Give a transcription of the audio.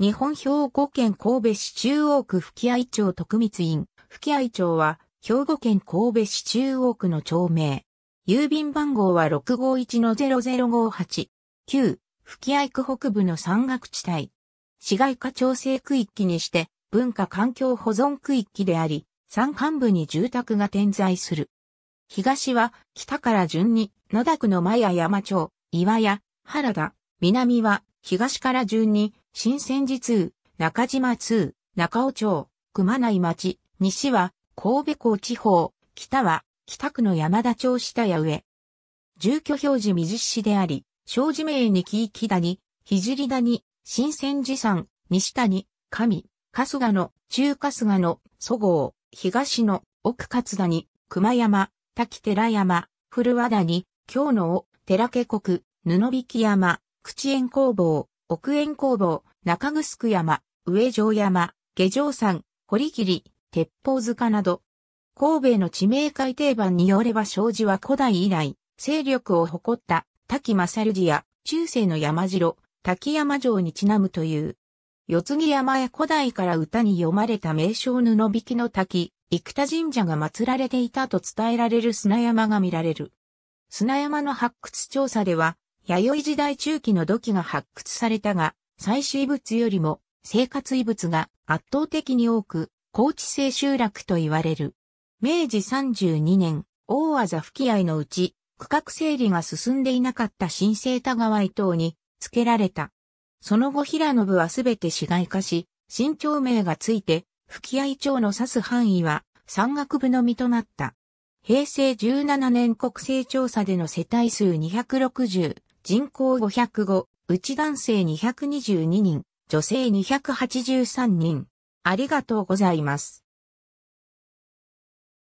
日本兵庫県神戸市中央区吹合町徳光院。吹合町は、兵庫県神戸市中央区の町名。郵便番号は651-0058。9、吹合区北部の山岳地帯。市街化調整区域にして、文化環境保存区域であり、山間部に住宅が点在する。東は、北から順に、野田区の前や山町、岩屋、原田、南は、東から順に、新千寺通、中島通、中尾町、熊内町、西は神戸港地方、北は北区の山田町下屋上。住居表示水市であり、小寺名に木木谷、聖谷、新千寺山、西谷、上、春日野、中春日野、祖号、東野、奥勝谷、熊山、滝寺山、古和谷、京野寺家国、布引山、口園工房、奥縁工房、中城山、上城山、下城山、堀切、鉄砲塚など、神戸の地名改定版によれば障子は古代以来、勢力を誇った滝正寺や中世の山城、滝山城にちなむという。四つ木山や古代から歌に読まれた名称布引きの滝、生田神社が祀られていたと伝えられる砂山が見られる。砂山の発掘調査では、弥生時代中期の土器が発掘されたが、採取遺物よりも生活遺物が圧倒的に多く、高知性集落と言われる。明治32年、大技吹き合いのうち、区画整理が進んでいなかった新生田川伊藤に付けられた。その後平信はすべて市街化し、新町名がついて、吹き合い町の指す範囲は山岳部のみとなった。平成17年国勢調査での世帯数260、人口505、うち男性222人、女性283人。ありがとうございます。